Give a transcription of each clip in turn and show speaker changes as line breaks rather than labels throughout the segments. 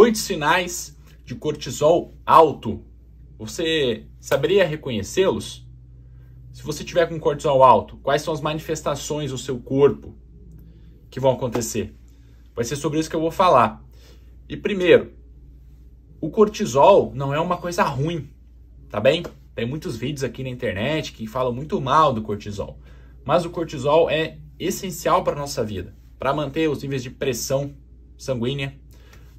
Oito sinais de cortisol alto. Você saberia reconhecê-los? Se você tiver com cortisol alto, quais são as manifestações do seu corpo que vão acontecer? Vai ser sobre isso que eu vou falar. E primeiro, o cortisol não é uma coisa ruim, tá bem? Tem muitos vídeos aqui na internet que falam muito mal do cortisol. Mas o cortisol é essencial para a nossa vida, para manter os níveis de pressão sanguínea,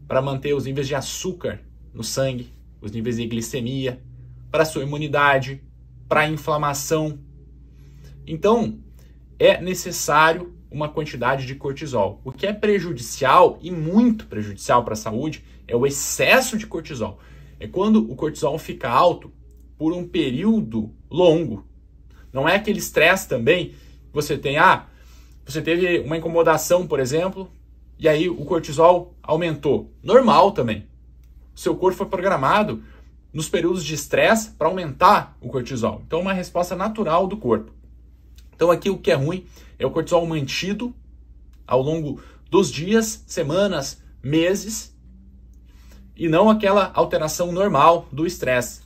para manter os níveis de açúcar no sangue, os níveis de glicemia, para sua imunidade, para a inflamação. Então, é necessário uma quantidade de cortisol. O que é prejudicial e muito prejudicial para a saúde é o excesso de cortisol. É quando o cortisol fica alto por um período longo. Não é aquele estresse também que você tem, ah, você teve uma incomodação, por exemplo, e aí o cortisol aumentou. Normal também. Seu corpo foi programado nos períodos de estresse para aumentar o cortisol. Então, é uma resposta natural do corpo. Então, aqui o que é ruim é o cortisol mantido ao longo dos dias, semanas, meses e não aquela alteração normal do estresse,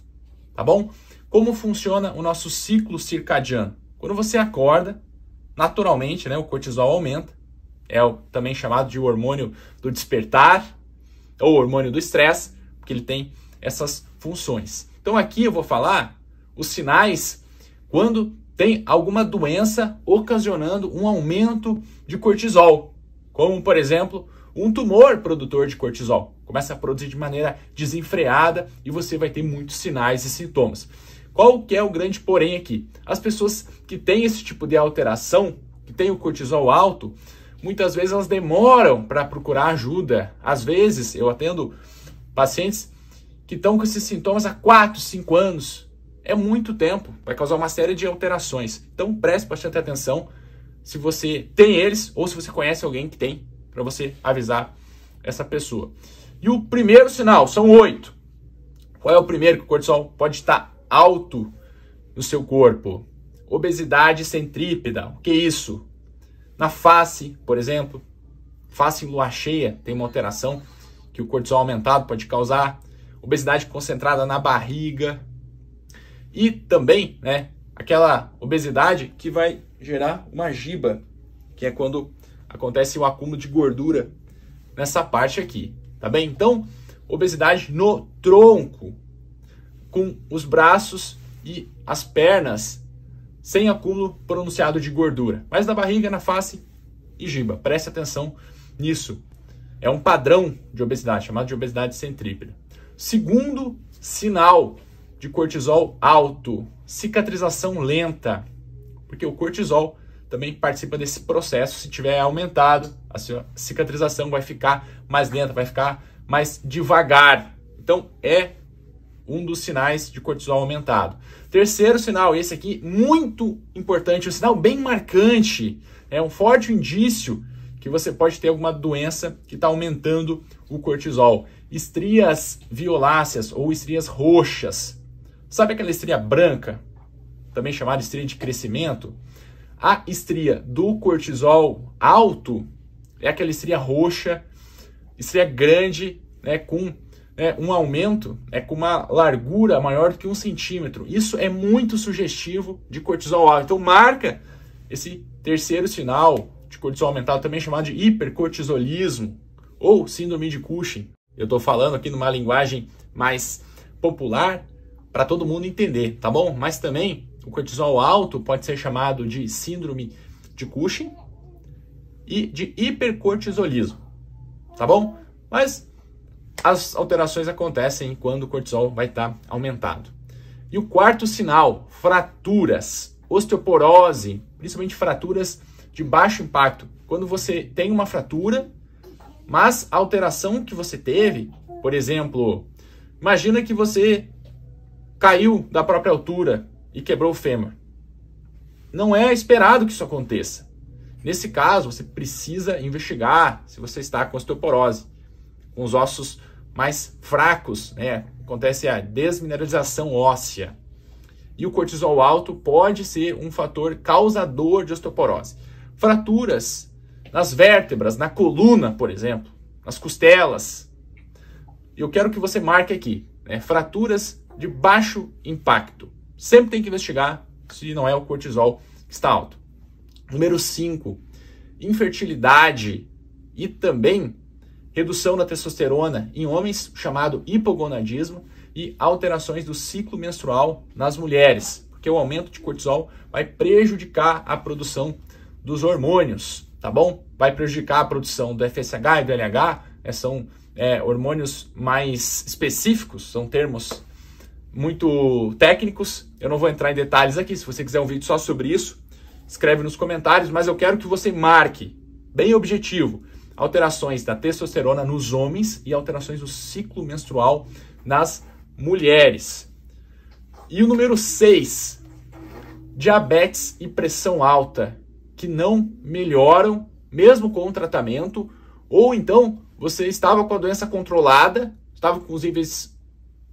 tá bom? Como funciona o nosso ciclo circadiano? Quando você acorda, naturalmente, né, o cortisol aumenta é também chamado de hormônio do despertar ou hormônio do estresse, porque ele tem essas funções. Então aqui eu vou falar os sinais quando tem alguma doença ocasionando um aumento de cortisol, como por exemplo, um tumor produtor de cortisol. Começa a produzir de maneira desenfreada e você vai ter muitos sinais e sintomas. Qual que é o grande porém aqui? As pessoas que têm esse tipo de alteração, que têm o cortisol alto, muitas vezes elas demoram para procurar ajuda. Às vezes eu atendo pacientes que estão com esses sintomas há 4, 5 anos. É muito tempo, vai causar uma série de alterações. Então preste bastante atenção se você tem eles ou se você conhece alguém que tem, para você avisar essa pessoa. E o primeiro sinal, são oito. Qual é o primeiro que o cortisol pode estar alto no seu corpo? Obesidade centrípeta. O que é isso? Na face, por exemplo, face lua cheia tem uma alteração que o cortisol aumentado pode causar, obesidade concentrada na barriga e também, né, aquela obesidade que vai gerar uma giba, que é quando acontece o acúmulo de gordura nessa parte aqui, tá bem? Então, obesidade no tronco, com os braços e as pernas sem acúmulo pronunciado de gordura, mas na barriga, na face e giba. Preste atenção nisso. É um padrão de obesidade, chamado de obesidade centrípeta. Segundo sinal de cortisol alto, cicatrização lenta, porque o cortisol também participa desse processo. Se tiver aumentado, a sua cicatrização vai ficar mais lenta, vai ficar mais devagar. Então é um dos sinais de cortisol aumentado. Terceiro sinal, esse aqui, muito importante, um sinal bem marcante, é um forte indício que você pode ter alguma doença que está aumentando o cortisol. Estrias violáceas ou estrias roxas. Sabe aquela estria branca, também chamada estria de crescimento? A estria do cortisol alto é aquela estria roxa, estria grande, né, com né, um aumento é com uma largura maior do que um centímetro. Isso é muito sugestivo de cortisol alto. Então marca esse terceiro sinal de cortisol aumentado, também chamado de hipercortisolismo ou síndrome de Cushing. Eu estou falando aqui numa linguagem mais popular para todo mundo entender, tá bom? Mas também o cortisol alto pode ser chamado de síndrome de Cushing e de hipercortisolismo, tá bom? Mas as alterações acontecem quando o cortisol vai estar tá aumentado. E o quarto sinal, fraturas, osteoporose, principalmente fraturas de baixo impacto. Quando você tem uma fratura, mas a alteração que você teve, por exemplo, imagina que você caiu da própria altura e quebrou o fêmur. Não é esperado que isso aconteça. Nesse caso, você precisa investigar se você está com osteoporose, com os ossos mais fracos, né? Acontece a desmineralização óssea. E o cortisol alto pode ser um fator causador de osteoporose. Fraturas nas vértebras, na coluna, por exemplo, nas costelas. Eu quero que você marque aqui, né? Fraturas de baixo impacto. Sempre tem que investigar se não é o cortisol que está alto. Número 5, infertilidade e também redução da testosterona em homens, chamado hipogonadismo, e alterações do ciclo menstrual nas mulheres, porque o aumento de cortisol vai prejudicar a produção dos hormônios, tá bom? Vai prejudicar a produção do FSH e do LH, né? são é, hormônios mais específicos, são termos muito técnicos. Eu não vou entrar em detalhes aqui, se você quiser um vídeo só sobre isso, escreve nos comentários, mas eu quero que você marque bem objetivo alterações da testosterona nos homens e alterações do ciclo menstrual nas mulheres. E o número 6, diabetes e pressão alta, que não melhoram mesmo com tratamento, ou então você estava com a doença controlada, estava com os níveis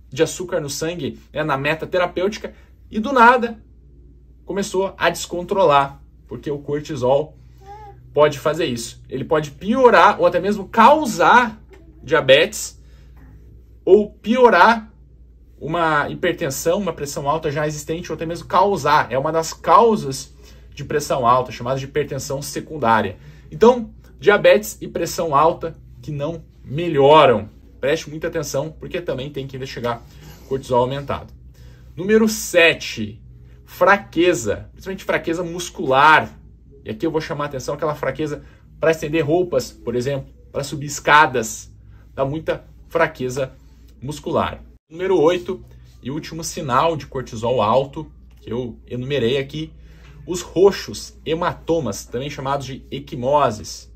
de açúcar no sangue né, na meta terapêutica, e do nada começou a descontrolar, porque o cortisol pode fazer isso. Ele pode piorar ou até mesmo causar diabetes ou piorar uma hipertensão, uma pressão alta já existente ou até mesmo causar. É uma das causas de pressão alta, chamada de hipertensão secundária. Então, diabetes e pressão alta que não melhoram. Preste muita atenção, porque também tem que investigar cortisol aumentado. Número 7, fraqueza, principalmente fraqueza muscular. E aqui eu vou chamar a atenção aquela fraqueza para estender roupas, por exemplo, para subir escadas. Dá muita fraqueza muscular. Número 8 e último sinal de cortisol alto que eu enumerei aqui, os roxos, hematomas, também chamados de equimoses,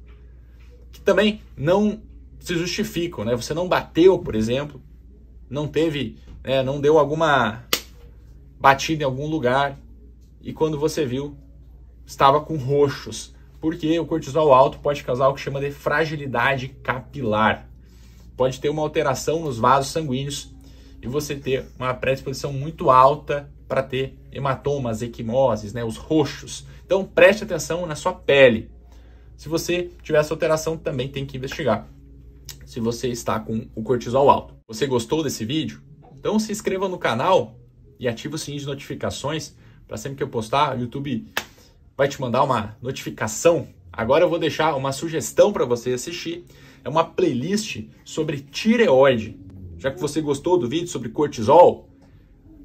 que também não se justificam, né? Você não bateu, por exemplo, não teve, né, não deu alguma batida em algum lugar e quando você viu, estava com roxos, porque o cortisol alto pode causar o que chama de fragilidade capilar. Pode ter uma alteração nos vasos sanguíneos e você ter uma predisposição muito alta para ter hematomas, equimoses, né, os roxos. Então preste atenção na sua pele. Se você tiver essa alteração, também tem que investigar se você está com o cortisol alto. Você gostou desse vídeo? Então se inscreva no canal e ative o sininho de notificações para sempre que eu postar, o YouTube vai te mandar uma notificação. Agora eu vou deixar uma sugestão para você assistir. É uma playlist sobre tireoide. Já que você gostou do vídeo sobre cortisol,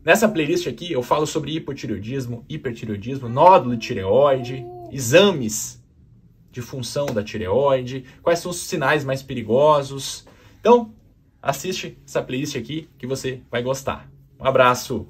nessa playlist aqui eu falo sobre hipotireoidismo, hipertireoidismo, nódulo de tireoide, exames de função da tireoide, quais são os sinais mais perigosos. Então, assiste essa playlist aqui que você vai gostar. Um abraço!